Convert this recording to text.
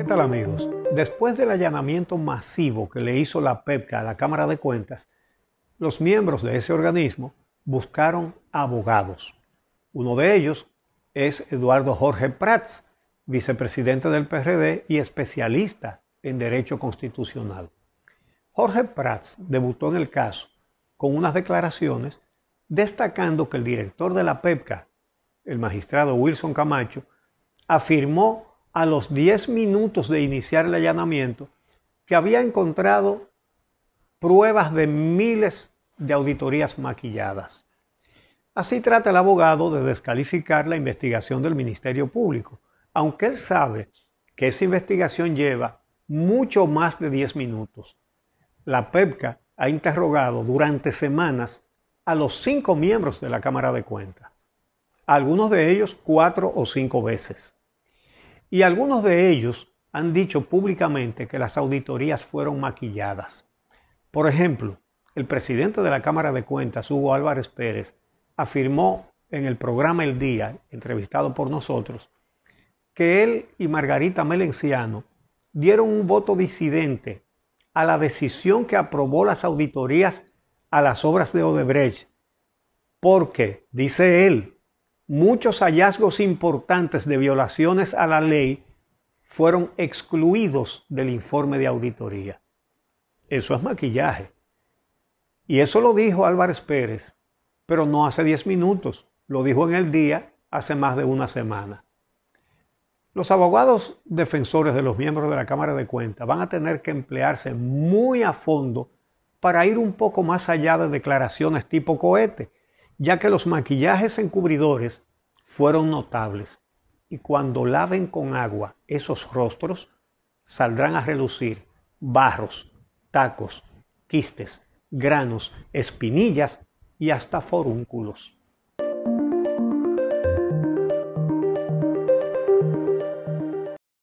¿Qué tal amigos? Después del allanamiento masivo que le hizo la PEPCA a la Cámara de Cuentas, los miembros de ese organismo buscaron abogados. Uno de ellos es Eduardo Jorge Prats, vicepresidente del PRD y especialista en derecho constitucional. Jorge Prats debutó en el caso con unas declaraciones destacando que el director de la PEPCA, el magistrado Wilson Camacho, afirmó a los 10 minutos de iniciar el allanamiento que había encontrado pruebas de miles de auditorías maquilladas. Así trata el abogado de descalificar la investigación del Ministerio Público, aunque él sabe que esa investigación lleva mucho más de 10 minutos. La PEPCA ha interrogado durante semanas a los cinco miembros de la Cámara de Cuentas, algunos de ellos cuatro o cinco veces y algunos de ellos han dicho públicamente que las auditorías fueron maquilladas. Por ejemplo, el presidente de la Cámara de Cuentas, Hugo Álvarez Pérez, afirmó en el programa El Día, entrevistado por nosotros, que él y Margarita Melenciano dieron un voto disidente a la decisión que aprobó las auditorías a las obras de Odebrecht, porque, dice él, muchos hallazgos importantes de violaciones a la ley fueron excluidos del informe de auditoría. Eso es maquillaje. Y eso lo dijo Álvarez Pérez, pero no hace 10 minutos, lo dijo en el día hace más de una semana. Los abogados defensores de los miembros de la Cámara de Cuentas van a tener que emplearse muy a fondo para ir un poco más allá de declaraciones tipo cohete ya que los maquillajes encubridores fueron notables y cuando laven con agua esos rostros, saldrán a relucir barros, tacos, quistes, granos, espinillas y hasta forúnculos.